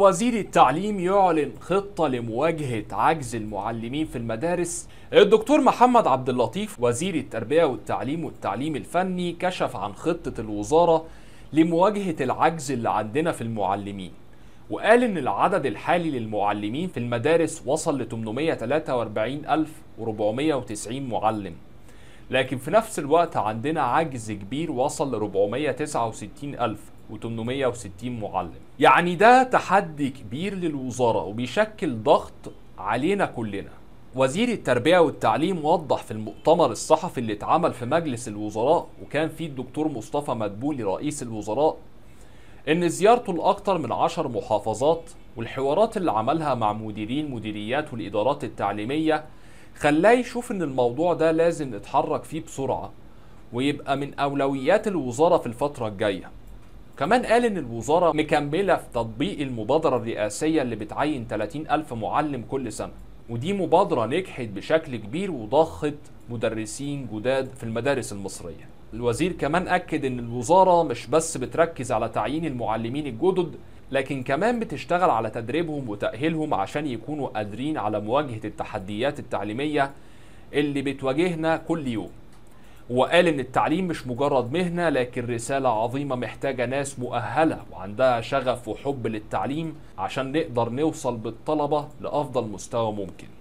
وزير التعليم يعلن خطة لمواجهة عجز المعلمين في المدارس الدكتور محمد عبد اللطيف وزير التربية والتعليم والتعليم الفني كشف عن خطة الوزارة لمواجهة العجز اللي عندنا في المعلمين وقال إن العدد الحالي للمعلمين في المدارس وصل ل 843490 معلم لكن في نفس الوقت عندنا عجز كبير وصل ل 469000 و860 معلم يعني ده تحدي كبير للوزارة وبيشكل ضغط علينا كلنا وزير التربية والتعليم وضح في المؤتمر الصحفي اللي اتعمل في مجلس الوزراء وكان فيه الدكتور مصطفى مدبولي رئيس الوزراء ان زيارته لاكثر من عشر محافظات والحوارات اللي عملها مع مديرين مديريات والادارات التعليميه خلاه يشوف ان الموضوع ده لازم نتحرك فيه بسرعه ويبقى من اولويات الوزاره في الفتره الجايه كمان قال ان الوزاره مكمله في تطبيق المبادره الرئاسيه اللي بتعين 30 ألف معلم كل سنه ودي مبادره نجحت بشكل كبير وضخت مدرسين جداد في المدارس المصريه الوزير كمان اكد ان الوزاره مش بس بتركز على تعيين المعلمين الجدد لكن كمان بتشتغل على تدريبهم وتاهيلهم عشان يكونوا قادرين على مواجهه التحديات التعليميه اللي بتواجهنا كل يوم وقال ان التعليم مش مجرد مهنه لكن رساله عظيمه محتاجه ناس مؤهله وعندها شغف وحب للتعليم عشان نقدر نوصل بالطلبه لافضل مستوى ممكن